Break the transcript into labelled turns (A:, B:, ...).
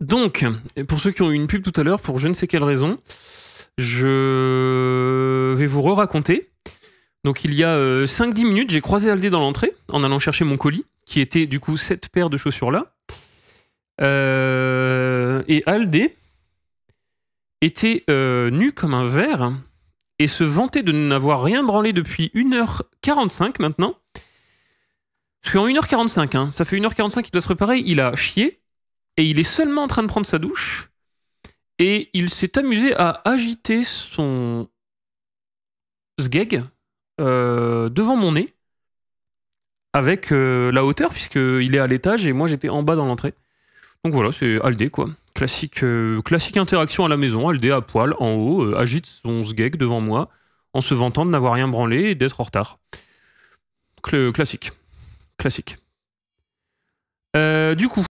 A: Donc, pour ceux qui ont eu une pub tout à l'heure, pour je ne sais quelle raison, je vais vous re-raconter. Donc, il y a 5-10 euh, minutes, j'ai croisé Aldé dans l'entrée en allant chercher mon colis, qui était du coup cette paire de chaussures là. Euh, et Aldé était euh, nu comme un verre et se vantait de n'avoir rien branlé depuis 1h45 maintenant. Parce qu'en 1h45, hein, ça fait 1h45 qu'il doit se réparer, il a chié, et il est seulement en train de prendre sa douche et il s'est amusé à agiter son zgeg euh, devant mon nez avec euh, la hauteur puisqu'il est à l'étage et moi j'étais en bas dans l'entrée. Donc voilà, c'est Aldé quoi. Classique, euh, classique interaction à la maison, Aldé à poil en haut agite son zgeg devant moi en se vantant de n'avoir rien branlé et d'être en retard. classique. Classique. du coup,